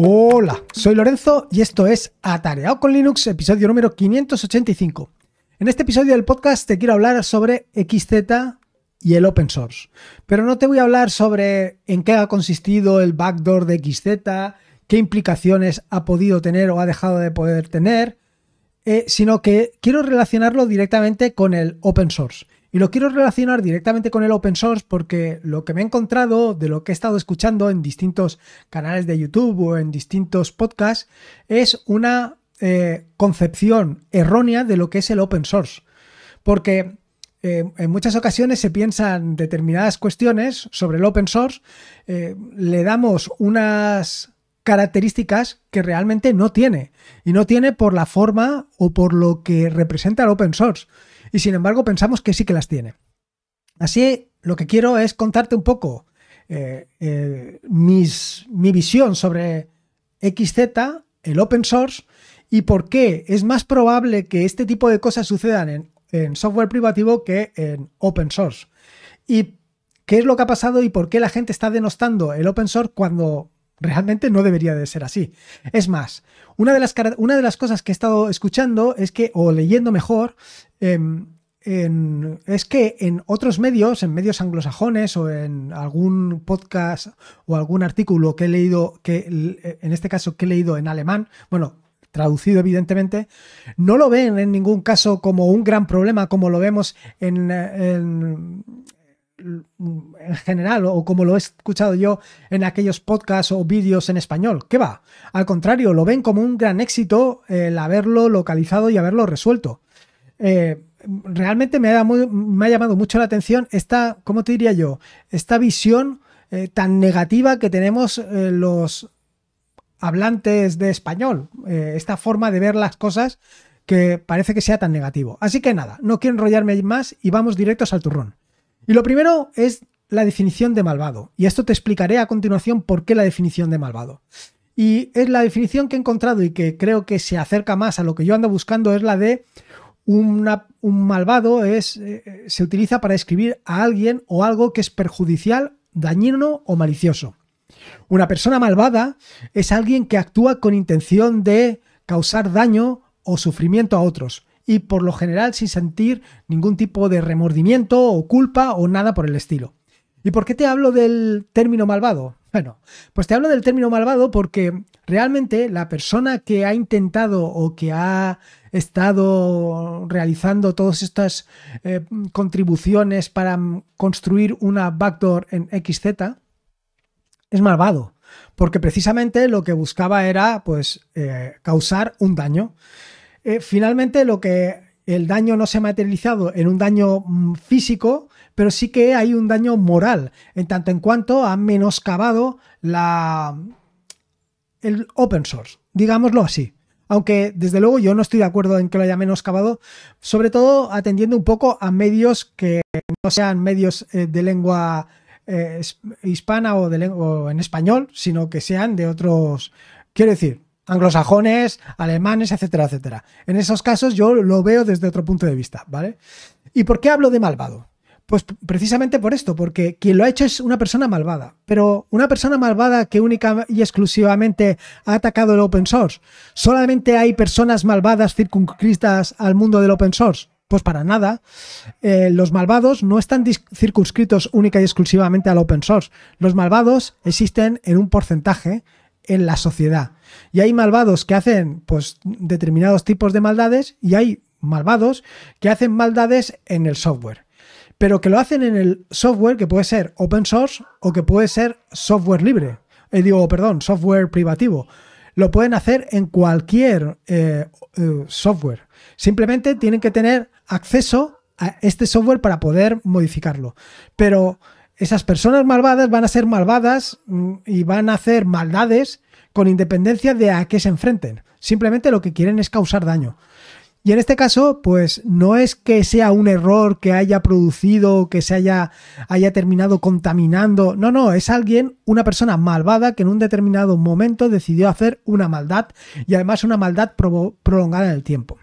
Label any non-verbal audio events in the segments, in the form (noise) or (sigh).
Hola, soy Lorenzo y esto es Atareado con Linux, episodio número 585. En este episodio del podcast te quiero hablar sobre XZ y el open source, pero no te voy a hablar sobre en qué ha consistido el backdoor de XZ, qué implicaciones ha podido tener o ha dejado de poder tener, eh, sino que quiero relacionarlo directamente con el open source. Y lo quiero relacionar directamente con el open source porque lo que me he encontrado, de lo que he estado escuchando en distintos canales de YouTube o en distintos podcasts, es una eh, concepción errónea de lo que es el open source. Porque eh, en muchas ocasiones se piensan determinadas cuestiones sobre el open source, eh, le damos unas características que realmente no tiene. Y no tiene por la forma o por lo que representa el open source y sin embargo pensamos que sí que las tiene. Así, lo que quiero es contarte un poco eh, eh, mis, mi visión sobre XZ, el open source, y por qué es más probable que este tipo de cosas sucedan en, software privativo que en open source. Y qué es lo que ha pasado y por qué la gente está denostando el open source cuando realmente no debería de ser así. Es más, una de las, una de las cosas que he estado escuchando es que, o leyendo mejor, Em, es que en otros medios, en medios anglosajones o en algún podcast o algún artículo que he leído, que en este caso que he leído en alemán, bueno, traducido evidentemente, no lo ven en ningún caso como un gran problema como lo vemos en, en, en general o como lo he escuchado yo en aquellos podcasts o vídeos en español. ¿Qué va? Al contrario, lo ven como un gran éxito el haberlo localizado y haberlo resuelto. Eh, realmente me ha, llamado, mucho la atención esta, ¿cómo te diría yo? Esta visión eh, tan negativa que tenemos eh, los hablantes de español, esta forma de ver las cosas que parece que sea tan negativo. Así que nada, no quiero enrollarme más y vamos directos al turrón. Y lo primero es la definición de malvado. Y esto te explicaré a continuación por qué la definición de malvado. Y es la definición que he encontrado y que creo que se acerca más a lo que yo ando buscando, es la de un malvado es, eh, eh, se utiliza para escribir a alguien o algo que es perjudicial, dañino o malicioso. Una persona malvada es alguien que actúa con intención de causar daño o sufrimiento a otros y por lo general sin sentir ningún tipo de remordimiento o culpa o nada por el estilo. ¿Y por qué te hablo del término malvado? Bueno, pues te hablo del término malvado porque realmente la persona que ha intentado o que ha estado realizando todas estas eh, contribuciones para construir una backdoor en XZ es malvado, porque precisamente lo que buscaba era pues eh, causar un daño. Eh, finalmente lo que el daño no se ha materializado en un daño mm, físico, pero sí que hay un daño moral, en tanto en cuanto ha menoscabado la, el open source, digámoslo así. Aunque desde luego yo no estoy de acuerdo en que lo haya menoscabado, sobre todo atendiendo un poco a medios que no sean medios eh, de lengua eh, hispana o, de en español, sino que sean de otros, quiero decir, anglosajones, alemanes, etcétera, etcétera. En esos casos yo lo veo desde otro punto de vista, ¿vale? ¿Y por qué hablo de malvado? Pues precisamente por esto, porque quien lo ha hecho es una persona malvada. Pero una persona malvada que única y exclusivamente ha atacado el open source. ¿Solamente hay personas malvadas circunscritas al mundo del open source? Pues para nada. Eh, los malvados no están circunscritos única y exclusivamente al open source. Los malvados existen en un porcentaje en la sociedad. Y hay malvados que hacen pues determinados tipos de maldades y hay malvados que hacen maldades en el software pero que lo hacen en el software que puede ser open source o que puede ser software libre. Eh, digo, perdón, software privativo. Lo pueden hacer en cualquier eh, eh, software. Simplemente tienen que tener acceso a este software para poder modificarlo. Pero esas personas malvadas van a ser malvadas mm, y van a hacer maldades con independencia de a qué se enfrenten. Simplemente lo que quieren es causar daño. Y en este caso, pues no es que sea un error que haya producido, que se haya, haya terminado contaminando. No, no, es alguien, una persona malvada que en un determinado momento decidió hacer una maldad y además una maldad prolongada en el tiempo.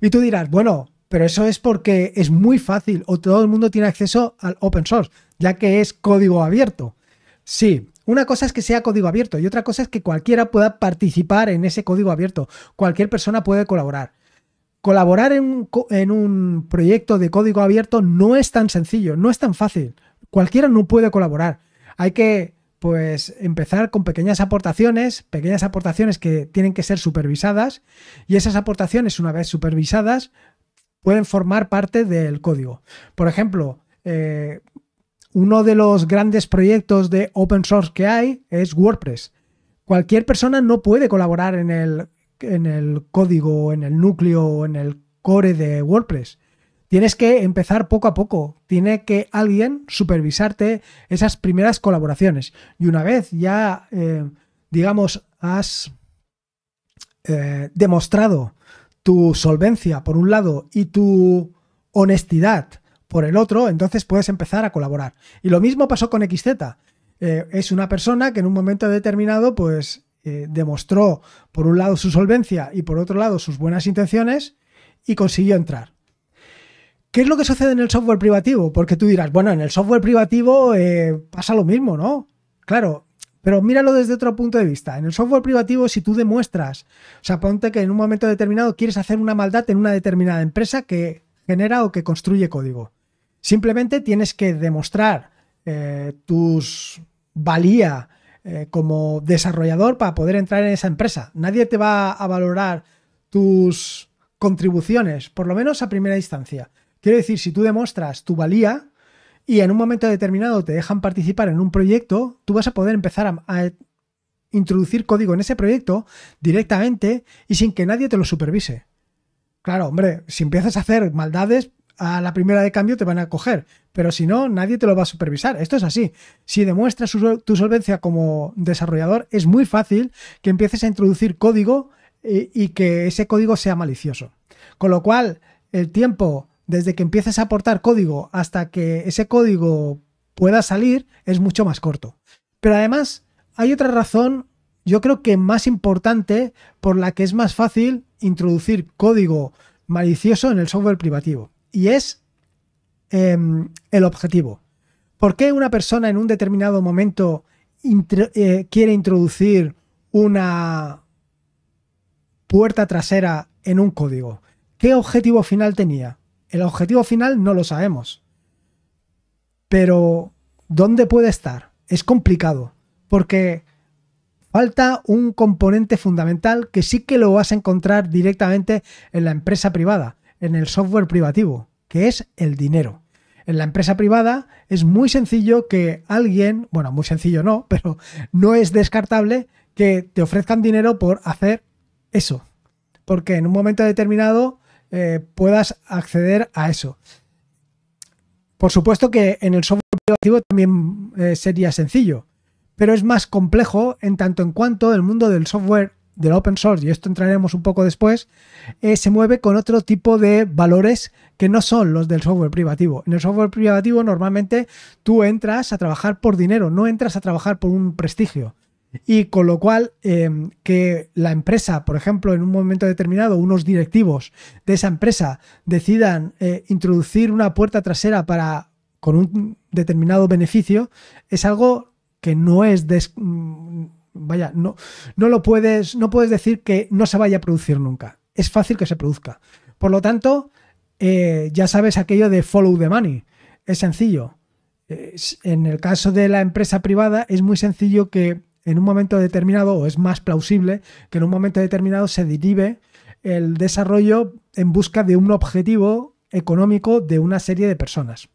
Y tú dirás, bueno, pero eso es porque es muy fácil o todo el mundo tiene acceso al open source, ya que es código abierto. Sí, una cosa es que sea código abierto y otra cosa es que cualquiera pueda participar en ese código abierto. Cualquier persona puede colaborar colaborar en, un proyecto de código abierto no es tan sencillo, no es tan fácil. Cualquiera no puede colaborar. Hay que pues empezar con pequeñas aportaciones, pequeñas aportaciones que tienen que ser supervisadas y esas aportaciones una vez supervisadas pueden formar parte del código. Por ejemplo, eh, uno de los grandes proyectos de open source que hay es WordPress. Cualquier persona no puede colaborar en el, en el código, en el núcleo, en el core de WordPress. Tienes que empezar poco a poco. Tiene que alguien supervisarte esas primeras colaboraciones. Y una vez ya, eh, digamos, has eh, demostrado tu solvencia por un lado y tu honestidad por el otro, entonces puedes empezar a colaborar. Y lo mismo pasó con XZ. Eh, es una persona que en un momento determinado, pues eh, demostró por un lado su solvencia y por otro lado sus buenas intenciones y consiguió entrar. ¿Qué es lo que sucede en el software privativo? Porque tú dirás, bueno, en el software privativo eh, pasa lo mismo, ¿no? Claro, pero míralo desde otro punto de vista. En el software privativo, si tú demuestras, o sea, ponte que en un momento determinado quieres hacer una maldad en una determinada empresa que genera o que construye código. Simplemente tienes que demostrar eh, tus valía eh, como desarrollador para poder entrar en esa empresa. Nadie te va a valorar tus contribuciones, por lo menos a primera instancia. Quiero decir, si tú demuestras tu valía y en un momento determinado te dejan participar en un proyecto, tú vas a poder empezar a introducir código en ese proyecto directamente y sin que nadie te lo supervise. Claro, hombre, si empiezas a hacer maldades, a la primera de cambio te van a coger, pero si no, nadie te lo va a supervisar. Esto es así. Si demuestras tu solvencia como desarrollador, es muy fácil que empieces a introducir código eh, y, que ese código sea malicioso. Con lo cual, el tiempo desde que empieces a aportar código hasta que ese código pueda salir es mucho más corto. Pero además, hay otra razón, yo creo que más importante, por la que es más fácil introducir código malicioso en el software privativo y es em, el objetivo. ¿Por qué una persona en un determinado momento eh, quiere introducir una puerta trasera en un código? ¿Qué objetivo final tenía? El objetivo final no lo sabemos. Pero, ¿dónde puede estar? Es complicado, porque falta un componente fundamental que sí que lo vas a encontrar directamente en la empresa privada, en el software privativo, que es el dinero. En la empresa privada es muy sencillo que alguien, bueno, muy sencillo no, (laughs) pero no es descartable que te ofrezcan dinero por hacer eso. Porque en un momento determinado eh, puedas acceder a eso. Por supuesto que en el software privativo también eh, sería sencillo, pero es más complejo en tanto en cuanto el mundo del software del open source, y esto entraremos un poco después, eh, se mueve con otro tipo de valores que no son los del software privativo. En el software privativo normalmente tú entras a trabajar por dinero, no entras a trabajar por un prestigio. Y con lo cual, em, que la empresa, por ejemplo, en un momento determinado, unos directivos de esa empresa decidan eh, introducir una puerta trasera para con un determinado beneficio, es algo que no es, vaya, no, no lo puedes, no puedes decir que no se vaya a producir nunca. Es fácil que se produzca. Por lo tanto, eh, ya sabes aquello de follow the money. Es sencillo. en el caso de la empresa privada, es muy sencillo que en un momento determinado, o es más plausible, que en un momento determinado se derive el desarrollo en busca de un objetivo económico de una serie de personas.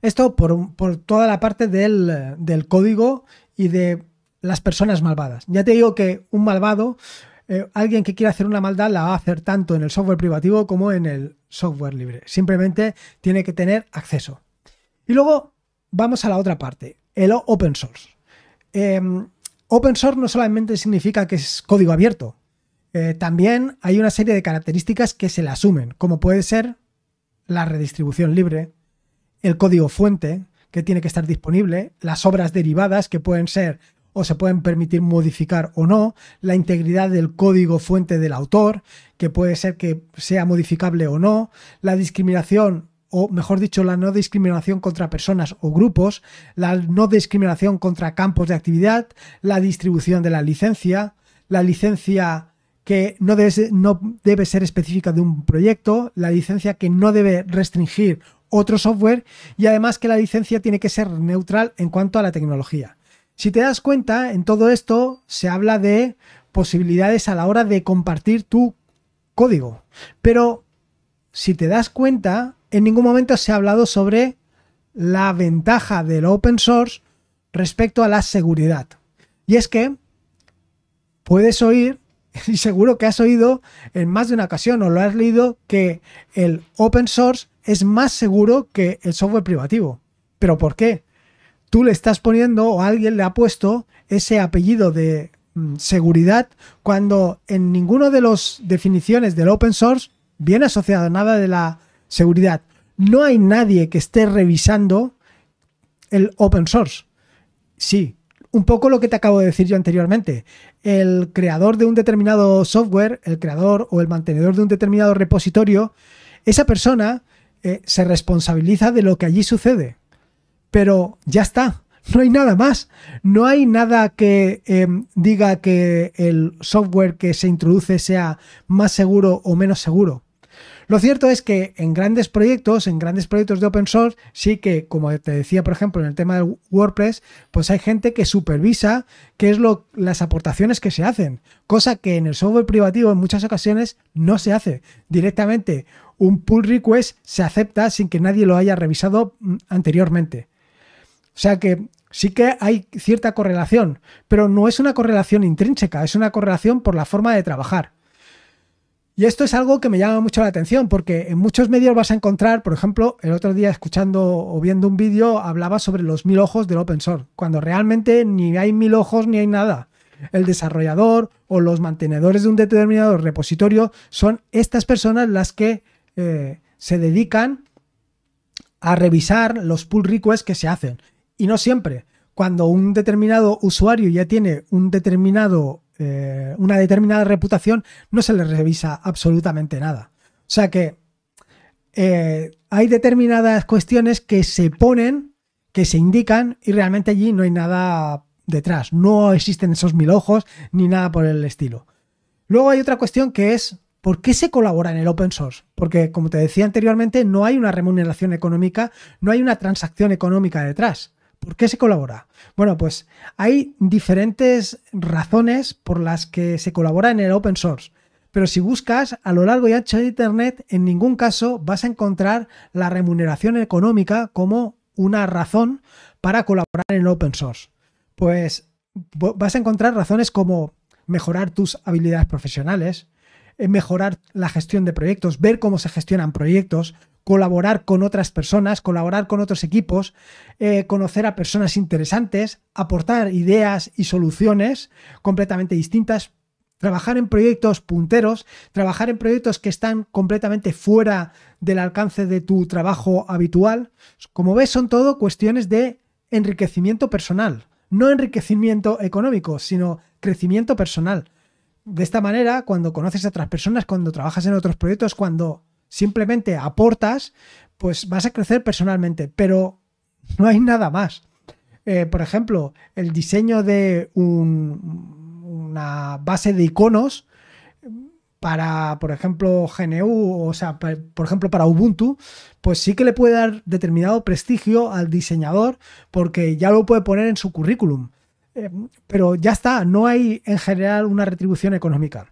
Esto por, toda la parte del código y de las personas malvadas. Ya te digo que un malvado, eh, alguien que quiera hacer una maldad, la va a hacer tanto en el software privativo como en el software libre. Simplemente tiene que tener acceso. Y luego vamos a la otra parte, el open source. Em, open source no solamente significa que es código abierto, eh, también hay una serie de características que se le asumen, como puede ser la redistribución libre, el código fuente que tiene que estar disponible, las obras derivadas que pueden ser o se pueden permitir modificar o no, la integridad del código fuente del autor, que puede ser que sea modificable o no, la discriminación o mejor dicho, la no discriminación contra personas o grupos, la no discriminación contra campos de actividad, la distribución de la licencia, la licencia que no debe, no debe ser específica de un proyecto, la licencia que no debe restringir otro software y además que la licencia tiene que ser neutral en cuanto a la tecnología. Si te das cuenta, en todo esto se habla de posibilidades a la hora de compartir tu código. Pero si te das cuenta, en ningún momento se ha hablado sobre la ventaja del open source respecto a la seguridad. Y es que puedes oír, (laughs) y seguro que has oído en más de una ocasión o lo has leído, que el open source es más seguro que el software privativo. ¿Pero por qué? tú le estás poniendo o alguien le ha puesto ese apellido de mm, seguridad cuando en ninguno de las definiciones del open source viene asociado nada de la seguridad. No hay nadie que esté revisando el open source. Sí, un poco lo que te acabo de decir yo anteriormente. El creador de un determinado software, el creador o el mantenedor de un determinado repositorio, esa persona eh, se responsabiliza de lo que allí sucede pero ya está, no hay nada más, no hay nada que em, diga que el software que se introduce sea más seguro o menos seguro. Lo cierto es que en grandes proyectos, en grandes proyectos de open source, sí que, como te decía, por ejemplo, en el tema de WordPress, pues hay gente que supervisa qué es lo, las aportaciones que se hacen, cosa que en el software privativo en muchas ocasiones no se hace. Directamente un pull request se acepta sin que nadie lo haya revisado mm, anteriormente. O sea que sí que hay cierta correlación, pero no es una correlación intrínseca, es una correlación por la forma de trabajar. Y esto es algo que me llama mucho la atención, porque en muchos medios vas a encontrar, por ejemplo, el otro día escuchando o viendo un vídeo hablaba sobre los mil ojos del open source, cuando realmente ni hay mil ojos ni hay nada. El desarrollador o los mantenedores de un determinado repositorio son estas personas las que eh, se dedican a revisar los pull requests que se hacen y no siempre. Cuando un determinado usuario ya tiene un determinado, eh, una determinada reputación, no se le revisa absolutamente nada. O sea que eh, hay determinadas cuestiones que se ponen, que se indican y realmente allí no hay nada detrás. No existen esos mil ojos ni nada por el estilo. Luego hay otra cuestión que es ¿por qué se colabora en el open source? Porque, como te decía anteriormente, no hay una remuneración económica, no hay una transacción económica detrás. ¿Por qué se colabora? Bueno, pues hay diferentes razones por las que se colabora en el open source. Pero si buscas a lo largo y ancho de Internet, en ningún caso vas a encontrar la remuneración económica como una razón para colaborar en el open source. Pues vas a encontrar razones como mejorar tus habilidades profesionales, eh, mejorar la gestión de proyectos, ver cómo se gestionan proyectos, colaborar con otras personas, colaborar con otros equipos, eh, conocer a personas interesantes, aportar ideas y soluciones completamente distintas, trabajar en proyectos punteros, trabajar en proyectos que están completamente fuera del alcance de tu trabajo habitual. Como ves, son todo cuestiones de enriquecimiento personal, no enriquecimiento económico, sino crecimiento personal. De esta manera, cuando conoces a otras personas, cuando trabajas en otros proyectos, cuando simplemente aportas, pues vas a crecer personalmente, pero no hay nada más. Eh, por ejemplo, el diseño de una base de iconos para, por ejemplo, GNU, o sea, por ejemplo, para Ubuntu, pues sí que le puede dar determinado prestigio al diseñador porque ya lo puede poner en su currículum. Eh, pero ya está, no hay en general una retribución económica.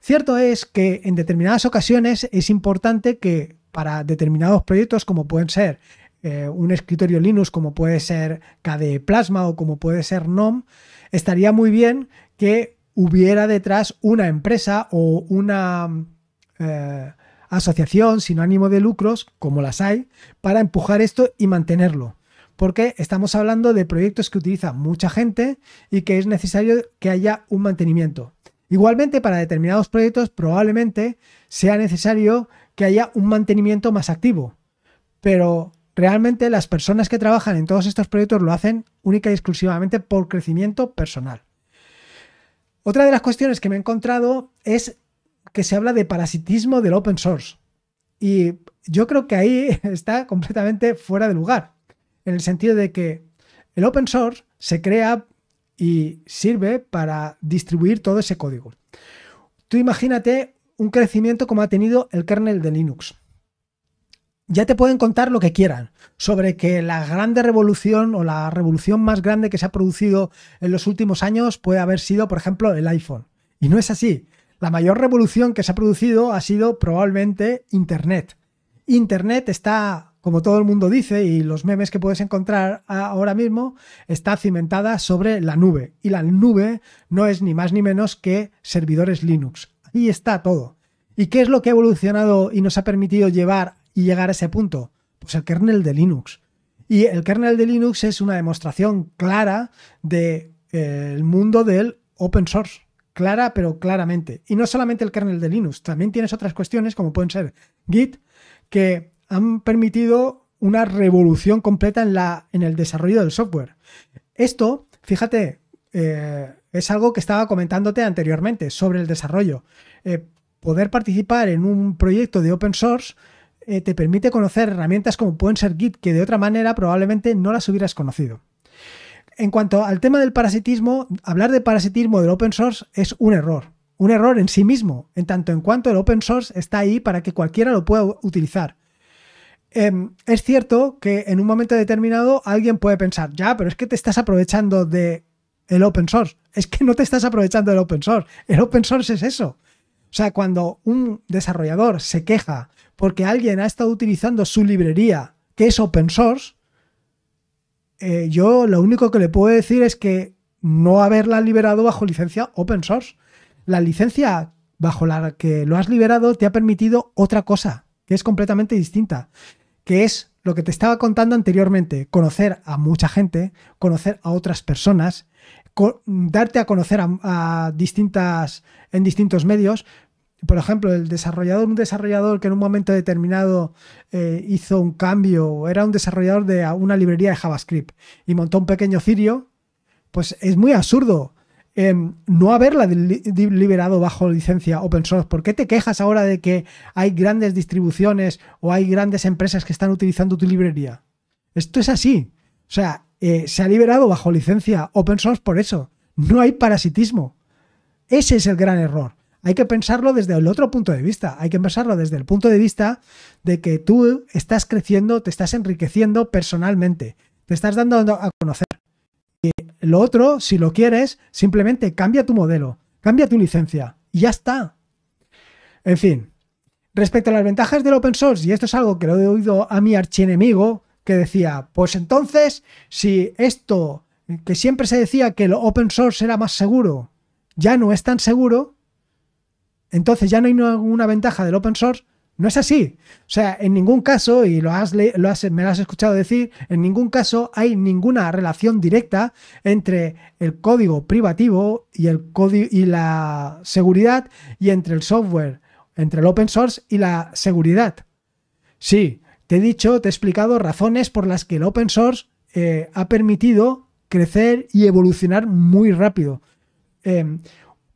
Cierto es que en determinadas ocasiones es importante que para determinados proyectos como pueden ser eh, un escritorio Linux como puede ser KDE Plasma o como puede ser NOM, estaría muy bien que hubiera detrás una empresa o una eh, asociación sin ánimo de lucros, como las hay, para empujar esto y mantenerlo. Porque estamos hablando de proyectos que utiliza mucha gente y que es necesario que haya un mantenimiento. Igualmente, para determinados proyectos probablemente sea necesario que haya un mantenimiento más activo, pero realmente las personas que trabajan en todos estos proyectos lo hacen única y exclusivamente por crecimiento personal. Otra de las cuestiones que me he encontrado es que se habla de parasitismo del open source. Y yo creo que ahí (laughs) está completamente fuera de lugar, en el sentido de que el open source se crea y sirve para distribuir todo ese código. Tú imagínate un crecimiento como ha tenido el kernel de Linux. Ya te pueden contar lo que quieran sobre que la grande revolución o la revolución más grande que se ha producido en los últimos años puede haber sido, por ejemplo, el iPhone. Y no es así. La mayor revolución que se ha producido ha sido probablemente Internet. Internet está como todo el mundo dice, y los memes que puedes encontrar ahora mismo, está cimentada sobre la nube. Y la nube no es ni más ni menos que servidores Linux. Ahí está todo. ¿Y qué es lo que ha evolucionado y nos ha permitido llevar y llegar a ese punto? Pues el kernel de Linux. Y el kernel de Linux es una demostración clara del de, eh, mundo del open source. Clara, pero claramente. Y no solamente el kernel de Linux, también tienes otras cuestiones como pueden ser Git, que han permitido una revolución completa en, la, en el desarrollo del software. Esto, fíjate, eh, es algo que estaba comentándote anteriormente sobre el desarrollo. Eh, poder participar en un proyecto de open source eh, te permite conocer herramientas como pueden ser Git, que de otra manera probablemente no las hubieras conocido. En cuanto al tema del parasitismo, hablar de parasitismo del open source es un error. Un error en sí mismo, en tanto en cuanto el open source está ahí para que cualquiera lo pueda utilizar. Em, es cierto que en un momento determinado alguien puede pensar, ya, pero es que te estás aprovechando de el open source. Es que no te estás aprovechando del open source. El open source es eso. O sea, cuando un desarrollador se queja porque alguien ha estado utilizando su librería, que es open source, eh, yo lo único que le puedo decir es que no haberla liberado bajo licencia open source. La licencia bajo la que lo has liberado te ha permitido otra cosa, que es completamente distinta que es lo que te estaba contando anteriormente, conocer a mucha gente, conocer a otras personas, darte a conocer a, distintas, en distintos medios, por ejemplo, el desarrollador, un desarrollador que en un momento determinado eh, hizo un cambio, era un desarrollador de una librería de JavaScript y montó un pequeño cirio, pues es muy absurdo Em, no haberla liberado bajo licencia open source? ¿Por qué te quejas ahora de que hay grandes distribuciones o hay grandes empresas que están utilizando tu librería? Esto es así. O sea, eh, se ha liberado bajo licencia open source por eso. No hay parasitismo. Ese es el gran error. Hay que pensarlo desde el otro punto de vista. Hay que pensarlo desde el punto de vista de que tú estás creciendo, te estás enriqueciendo personalmente, te estás dando a conocer. Y lo otro, si lo quieres, simplemente cambia tu modelo, cambia tu licencia y ya está. En fin, respecto a las ventajas del open source, y esto es algo que lo he oído a mi archienemigo, que decía, pues entonces, si esto, que siempre se decía que el open source era más seguro, ya no es tan seguro, entonces ya no hay ninguna ventaja del open source, no es así. O sea, en ningún caso, y lo has, lo me lo has escuchado decir, en ningún caso hay ninguna relación directa entre el código privativo y, el y la seguridad y entre el software, entre el open source y la seguridad. Sí, te he dicho, te he explicado razones por las que el open source eh, ha permitido crecer y evolucionar muy rápido. Em,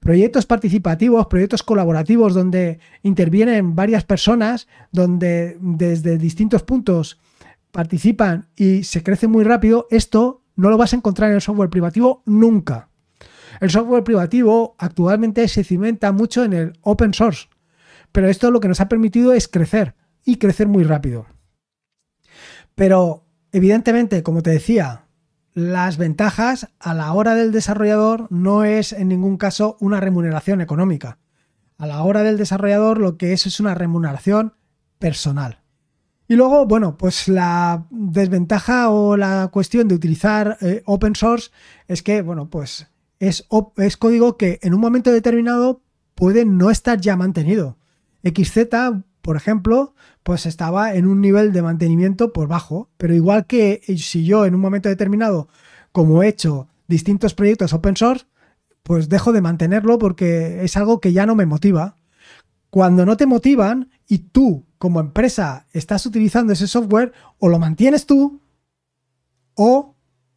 proyectos participativos, proyectos colaborativos donde intervienen varias personas, donde desde distintos puntos participan y se crece muy rápido, esto no lo vas a encontrar en el software privativo nunca. El software privativo actualmente se cimenta mucho en el open source, pero esto lo que nos ha permitido es crecer y crecer muy rápido. Pero evidentemente, como te decía, las ventajas a la hora del desarrollador no es en ningún caso una remuneración económica. A la hora del desarrollador lo que es es una remuneración personal. Y luego, bueno, pues la desventaja o la cuestión de utilizar eh, open source es que, bueno, pues es, es código que en un momento determinado puede no estar ya mantenido. XZ por ejemplo, pues estaba en un nivel de mantenimiento por bajo. Pero igual que eh, si yo en un momento determinado, como he hecho distintos proyectos open source, pues dejo de mantenerlo porque es algo que ya no me motiva. Cuando no te motivan y tú como empresa estás utilizando ese software, o lo mantienes tú, o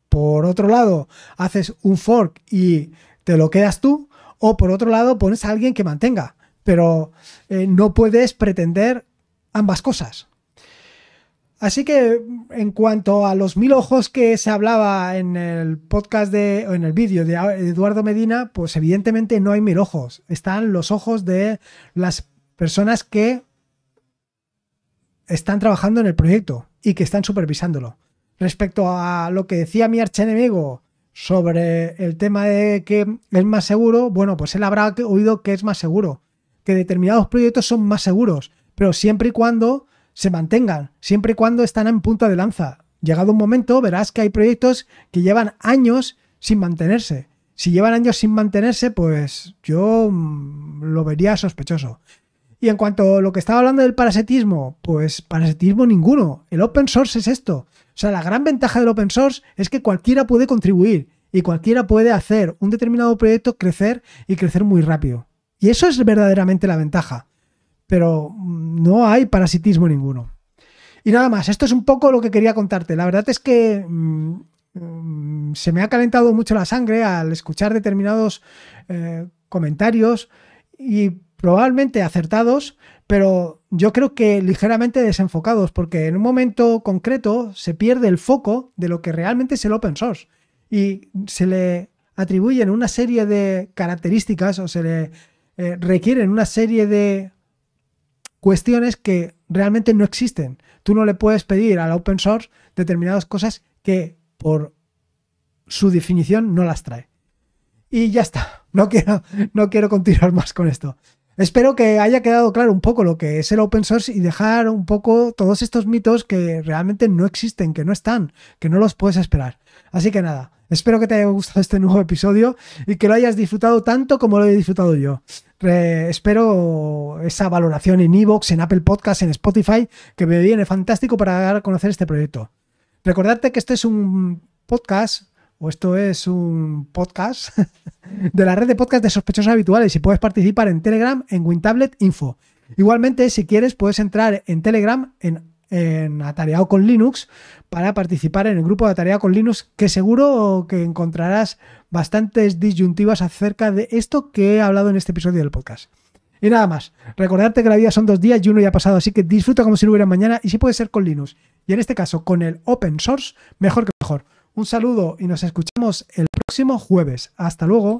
por otro lado haces un fork y te lo quedas tú, o por otro lado pones a alguien que mantenga pero eh, no puedes pretender ambas cosas. Así que en cuanto a los mil ojos que se hablaba en el podcast de, o en el vídeo de Eduardo Medina, pues evidentemente no hay mil ojos. Están los ojos de las personas que están trabajando en el proyecto y que están supervisándolo. Respecto a lo que decía mi archenemigo sobre el tema de que es más seguro, bueno, pues él habrá oído que es más seguro que determinados proyectos son más seguros, pero siempre y cuando se mantengan, siempre y cuando están en punta de lanza. Llegado un momento, verás que hay proyectos que llevan años sin mantenerse. Si llevan años sin mantenerse, pues yo mm, lo vería sospechoso. Y en cuanto a lo que estaba hablando del parasitismo, pues parasitismo ninguno. El open source es esto. O sea, la gran ventaja del open source es que cualquiera puede contribuir y cualquiera puede hacer un determinado proyecto crecer y crecer muy rápido. Y eso es verdaderamente la ventaja. Pero mm, no hay parasitismo ninguno. Y nada más, esto es un poco lo que quería contarte. La verdad es que mm, mm, se me ha calentado mucho la sangre al escuchar determinados eh, comentarios y probablemente acertados, pero yo creo que ligeramente desenfocados, porque en un momento concreto se pierde el foco de lo que realmente es el open source y se le atribuyen una serie de características o se le eh, requieren una serie de cuestiones que realmente no existen. Tú no le puedes pedir al open source determinadas cosas que por su definición no las trae. Y ya está, no quiero, no quiero continuar más con esto. Espero que haya quedado claro un poco lo que es el open source y dejar un poco todos estos mitos que realmente no existen, que no están, que no los puedes esperar. Así que nada, Espero que te haya gustado este nuevo episodio y que lo hayas disfrutado tanto como lo he disfrutado yo. espero esa valoración en Evox, en Apple Podcasts, en Spotify, que me viene fantástico para dar a conocer este proyecto. Recordarte que este es un podcast, o esto es un podcast, (laughs) de la red de podcast de sospechosos habituales y puedes participar en Telegram en WinTablet Info. Igualmente, si quieres, puedes entrar en Telegram en en Atareado con Linux para participar en el grupo de Atareado con Linux, que seguro que encontrarás bastantes disyuntivas acerca de esto que he hablado en este episodio del podcast. Y nada más, recordarte que la vida son dos días y uno ya ha pasado, así que disfruta como si no hubiera mañana y si puede ser con Linux. Y en este caso, con el open source, mejor que mejor. Un saludo y nos escuchamos el próximo jueves. Hasta luego.